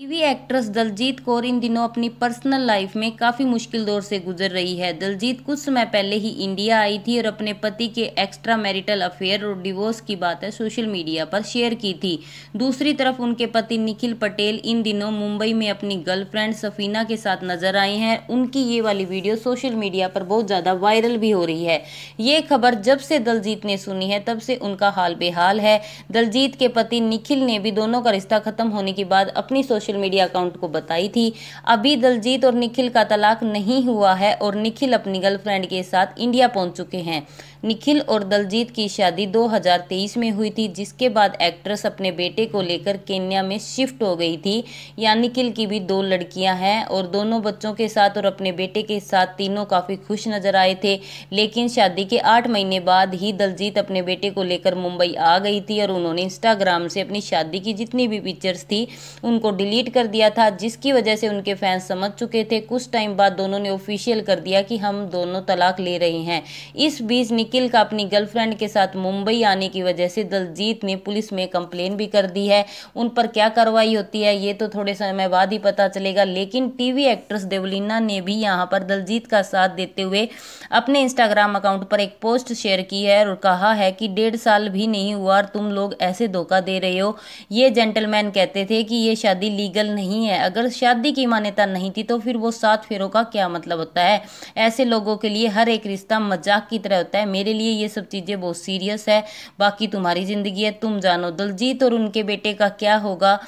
TV actress Daljeet Kaur इन दिनों अपनी पर्सनल लाइफ में काफ़ी मुश्किल दौर से गुजर रही है दलजीत कुछ समय पहले ही इंडिया आई थी और अपने पति के एक्स्ट्रा मैरिटल अफेयर और डिवोर्स की बातें सोशल मीडिया पर शेयर की थी दूसरी तरफ उनके पति निखिल पटेल इन दिनों मुंबई में अपनी गर्लफ्रेंड सफीना के साथ नजर आए हैं उनकी ये वाली वीडियो सोशल मीडिया पर बहुत ज़्यादा वायरल भी हो रही है ये खबर जब से दलजीत ने सुनी है तब से उनका हाल बेहाल है दलजीत के पति निखिल ने भी दोनों का रिश्ता खत्म होने के बाद अपनी सोशल सोशल मीडिया अकाउंट को बताई थी अभी दलजीत और निखिल का तलाक नहीं हुआ है और निखिल अपनी गर्लफ्रेंड के साथ इंडिया पहुंच चुके हैं निखिल और दलजीत की शादी 2023 में हुई थी जिसके बाद एक्ट्रेस अपने बेटे को लेकर केन्या में शिफ्ट हो गई थी या निखिल की भी दो लड़कियां हैं और दोनों बच्चों के साथ और अपने बेटे के साथ तीनों काफ़ी खुश नजर आए थे लेकिन शादी के आठ महीने बाद ही दलजीत अपने बेटे को लेकर मुंबई आ गई थी और उन्होंने इंस्टाग्राम से अपनी शादी की जितनी भी पिक्चर्स थी उनको डिलीट कर दिया था जिसकी वजह से उनके फैंस समझ चुके थे कुछ टाइम बाद दोनों ने ऑफिशियल कर दिया कि हम दोनों तलाक ले रहे हैं इस बीच निखिल का अपनी गर्लफ्रेंड के साथ मुंबई आने की वजह से दलजीत ने पुलिस में कंप्लेन भी कर दी है उन पर क्या कार्रवाई होती है ये तो थोड़े समय बाद ही पता चलेगा लेकिन टीवी एक्ट्रेस देवलीना ने भी यहाँ पर दलजीत का साथ देते हुए अपने इंस्टाग्राम अकाउंट पर एक पोस्ट शेयर की है और कहा है कि डेढ़ साल भी नहीं हुआ और तुम लोग ऐसे धोखा दे रहे हो ये जेंटलमैन कहते थे कि ये शादी लीगल नहीं है अगर शादी की मान्यता नहीं थी तो फिर वो सात फेरों का क्या मतलब होता है ऐसे लोगों के लिए हर एक रिश्ता मजाक की तरह होता है मेरे लिए ये सब चीज़ें बहुत सीरियस है बाकी तुम्हारी ज़िंदगी है तुम जानो दलजीत और उनके बेटे का क्या होगा